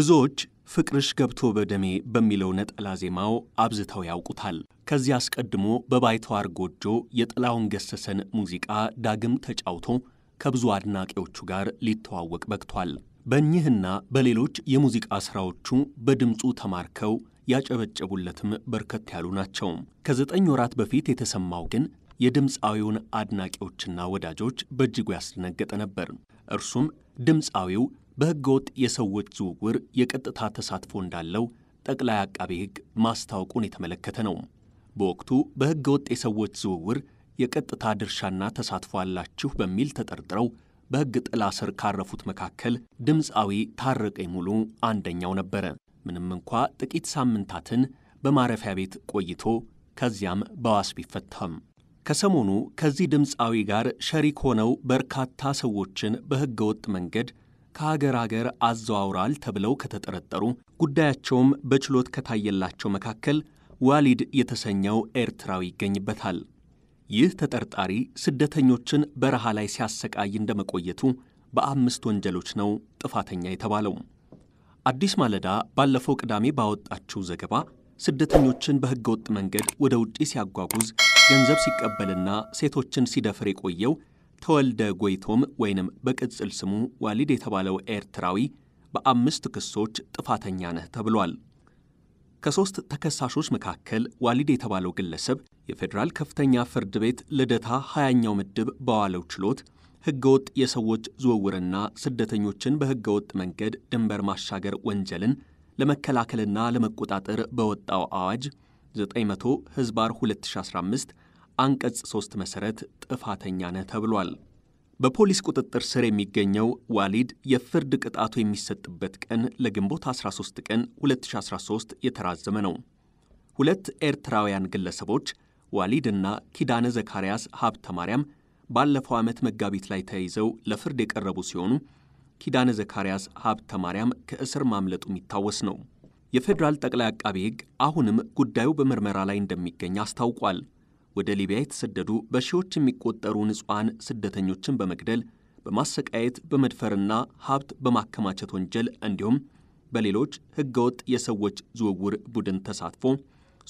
ብዙዎች ፍቅርሽ ገብቶ በደሜ በሚለው ነጠላ ዜማው አብዝተው ያውቁታል። ከዚህ አስቀድሞ በባይተዋር ጎጆ የጥላውን ገሰሰን ሙዚቃ ዳግም ተጫውቶ ከብዙ አድናቂዎቹ ጋር ሊተዋወቅ በቅቷል። በእኚህና በሌሎች የሙዚቃ ሥራዎቹ በድምፁ ተማርከው ያጨበጨቡለትም በርከት ያሉ ናቸው። ከዘጠኝ ወራት በፊት የተሰማው ግን የድምፃዊውን አድናቂዎችና ወዳጆች በእጅጉ ያስደነገጠ ነበር። እርሱም ድምፃዊው በሕገወጥ የሰዎች ዝውውር የቀጥታ ተሳትፎ እንዳለው ጠቅላይ አቃቤ ሕግ ማስታወቁን የተመለከተ ነው። በወቅቱ በሕገወጥ የሰዎች ዝውውር የቀጥታ ድርሻና ተሳትፎ አላችሁ በሚል ተጠርጥረው በሕግ ጥላ ስር ካረፉት መካከል ድምፃዊ ታረቀኝ ሙሉ አንደኛው ነበረ። ምንም እንኳ ጥቂት ሳምንታትን በማረፊያ ቤት ቆይቶ ከዚያም በዋስ ቢፈታም ከሰሞኑ ከዚህ ድምፃዊ ጋር ሸሪክ ሆነው በርካታ ሰዎችን በሕገ ወጥ መንገድ ከሀገር ሀገር አዘዋውራል ተብለው ከተጠረጠሩ ጉዳያቸውም በችሎት ከታየላቸው መካከል ዋሊድ የተሰኘው ኤርትራዊ ይገኝበታል። ይህ ተጠርጣሪ ስደተኞችን በረሃ ላይ ሲያሰቃይ እንደመቆየቱ በአምስት ወንጀሎች ነው ጥፋተኛ የተባለው። አዲስ ማለዳ ባለፈው ቅዳሜ ባወጣችው ዘገባ ስደተኞችን በሕገ ወጥ መንገድ ወደ ውጪ ሲያጓጉዝ ገንዘብ ሲቀበልና ሴቶችን ሲደፍር የቆየው ተወልደ ጎይቶም ወይንም በቅጽል ስሙ ዋሊድ የተባለው ኤርትራዊ በአምስት ክሶች ጥፋተኛ ነህ ተብሏል። ከሦስት ተከሳሾች መካከል ዋሊድ የተባለው ግለሰብ የፌዴራል ከፍተኛ ፍርድ ቤት ልደታ ሀያኛው ምድብ በዋለው ችሎት ሕገወጥ የሰዎች ዝውውርና ስደተኞችን በሕገወጥ መንገድ ድንበር ማሻገር ወንጀልን ለመከላከልና ለመቆጣጠር በወጣው አዋጅ 900 ሕዝባር 2015 አንቀጽ 3 መሠረት ጥፋተኛ ነህ ተብሏል። በፖሊስ ቁጥጥር ስር የሚገኘው ዋሊድ የፍርድ ቅጣቱ የሚሰጥበት ቀን ለግንቦት 13 ቀን 2013 የተራዘመ ነው። ሁለት ኤርትራውያን ግለሰቦች ዋሊድና ኪዳነ ዘካርያስ ሀብተ ማርያም ባለፈው ዓመት መጋቢት ላይ ተይዘው ለፍርድ የቀረቡ ሲሆኑ ኪዳነ ዘካርያስ ሀብተ ማርያም ከእስር ማምለጡ የሚታወስ ነው። የፌዴራል ጠቅላይ አቃቤ ሕግ አሁንም ጉዳዩ በምርመራ ላይ እንደሚገኝ አስታውቋል። ወደ ሊቢያ የተሰደዱ በሺዎች የሚቆጠሩ ንጹሐን ስደተኞችን በመግደል በማሰቃየት በመድፈርና ሀብት በማከማቸት ወንጀል እንዲሁም በሌሎች ህገወጥ የሰዎች ዝውውር ቡድን ተሳትፎ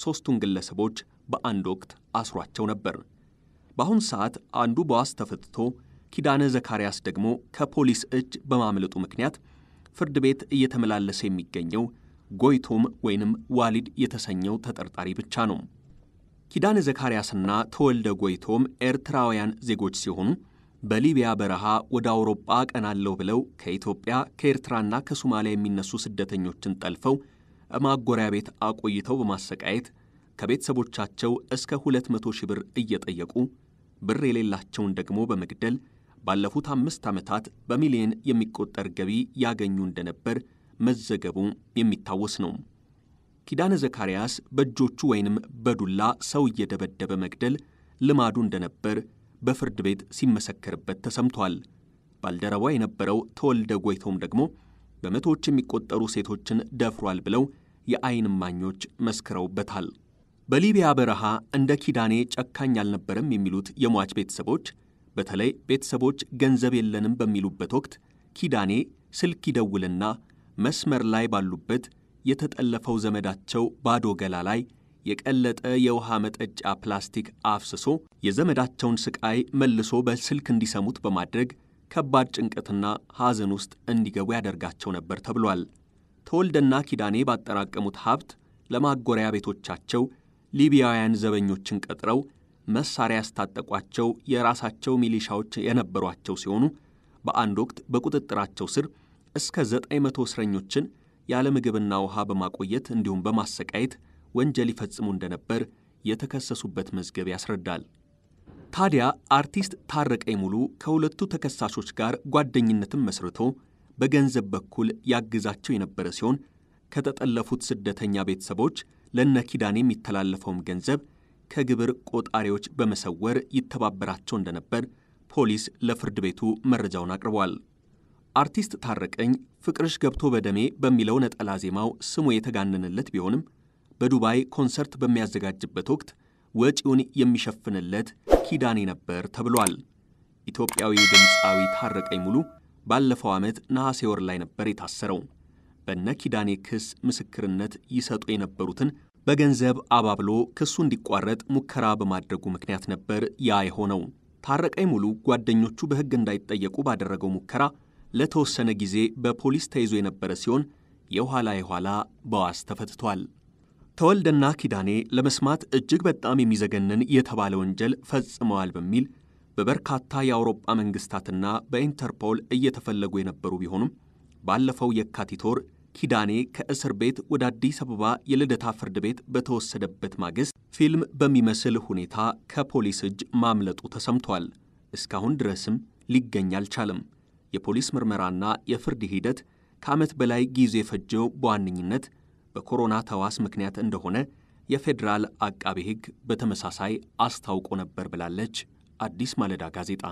ሦስቱን ግለሰቦች በአንድ ወቅት አስሯቸው ነበር። በአሁን ሰዓት አንዱ በዋስ ተፈትቶ ኪዳነ ዘካርያስ ደግሞ ከፖሊስ እጅ በማምለጡ ምክንያት ፍርድ ቤት እየተመላለሰ የሚገኘው ጎይቶም ወይንም ዋሊድ የተሰኘው ተጠርጣሪ ብቻ ነው። ኪዳነ ዘካርያስና ተወልደ ጎይቶም ኤርትራውያን ዜጎች ሲሆኑ በሊቢያ በረሃ ወደ አውሮጳ ቀናለሁ ብለው ከኢትዮጵያ ከኤርትራና ከሶማሊያ የሚነሱ ስደተኞችን ጠልፈው ማጎሪያ ቤት አቆይተው በማሰቃየት ከቤተሰቦቻቸው እስከ 200 ሺህ ብር እየጠየቁ ብር የሌላቸውን ደግሞ በመግደል ባለፉት አምስት ዓመታት በሚሊዮን የሚቆጠር ገቢ ያገኙ እንደነበር መዘገቡ የሚታወስ ነው። ኪዳነ ዘካርያስ በእጆቹ ወይንም በዱላ ሰው እየደበደበ መግደል ልማዱ እንደነበር በፍርድ ቤት ሲመሰከርበት ተሰምቷል። ባልደረባ የነበረው ተወልደ ጎይቶም ደግሞ በመቶዎች የሚቆጠሩ ሴቶችን ደፍሯል ብለው የዓይን እማኞች መስክረውበታል። በሊቢያ በረሃ እንደ ኪዳኔ ጨካኝ አልነበረም የሚሉት የሟች ቤተሰቦች በተለይ ቤተሰቦች ገንዘብ የለንም በሚሉበት ወቅት ኪዳኔ ስልክ ይደውልና መስመር ላይ ባሉበት የተጠለፈው ዘመዳቸው ባዶ ገላ ላይ የቀለጠ የውሃ መጠጫ ፕላስቲክ አፍስሶ የዘመዳቸውን ስቃይ መልሶ በስልክ እንዲሰሙት በማድረግ ከባድ ጭንቀትና ሐዘን ውስጥ እንዲገቡ ያደርጋቸው ነበር ተብሏል። ተወልደና ኪዳኔ ባጠራቀሙት ሀብት ለማጎሪያ ቤቶቻቸው ሊቢያውያን ዘበኞችን ቀጥረው መሳሪያ ያስታጠቋቸው የራሳቸው ሚሊሻዎች የነበሯቸው ሲሆኑ በአንድ ወቅት በቁጥጥራቸው ስር እስከ ዘጠኝ መቶ እስረኞችን ያለ ምግብና ውሃ በማቆየት እንዲሁም በማሰቃየት ወንጀል ይፈጽሙ እንደነበር የተከሰሱበት መዝገብ ያስረዳል። ታዲያ አርቲስት ታረቀኝ ሙሉ ከሁለቱ ተከሳሾች ጋር ጓደኝነትን መስርቶ በገንዘብ በኩል ያግዛቸው የነበረ ሲሆን ከተጠለፉት ስደተኛ ቤተሰቦች ለነ ኪዳን የሚተላለፈውም ገንዘብ ከግብር ቆጣሪዎች በመሰወር ይተባበራቸው እንደነበር ፖሊስ ለፍርድ ቤቱ መረጃውን አቅርቧል። አርቲስት ታረቀኝ ፍቅርሽ ገብቶ በደሜ በሚለው ነጠላ ዜማው ስሙ የተጋነነለት ቢሆንም በዱባይ ኮንሰርት በሚያዘጋጅበት ወቅት ወጪውን የሚሸፍንለት ኪዳኔ ነበር ተብሏል። ኢትዮጵያዊ ድምፃዊ ታረቀኝ ሙሉ ባለፈው ዓመት ነሐሴ ወር ላይ ነበር የታሰረው። በነ ኪዳኔ ክስ ምስክርነት ይሰጡ የነበሩትን በገንዘብ አባብሎ ክሱ እንዲቋረጥ ሙከራ በማድረጉ ምክንያት ነበር ያ የሆነው። ታረቀኝ ሙሉ ጓደኞቹ በሕግ እንዳይጠየቁ ባደረገው ሙከራ ለተወሰነ ጊዜ በፖሊስ ተይዞ የነበረ ሲሆን የኋላ የኋላ በዋስ ተፈትቷል። ተወልደና ኪዳኔ ለመስማት እጅግ በጣም የሚዘገንን የተባለ ወንጀል ፈጽመዋል በሚል በበርካታ የአውሮጳ መንግስታትና በኢንተርፖል እየተፈለጉ የነበሩ ቢሆኑም ባለፈው የካቲት ወር ኪዳኔ ከእስር ቤት ወደ አዲስ አበባ የልደታ ፍርድ ቤት በተወሰደበት ማግስት ፊልም በሚመስል ሁኔታ ከፖሊስ እጅ ማምለጡ ተሰምቷል። እስካሁን ድረስም ሊገኝ አልቻለም። የፖሊስ ምርመራና የፍርድ ሂደት ከዓመት በላይ ጊዜ ፈጀው በዋነኝነት በኮሮና ተዋስ ምክንያት እንደሆነ የፌዴራል አቃቤ ሕግ በተመሳሳይ አስታውቆ ነበር ብላለች አዲስ ማለዳ ጋዜጣ።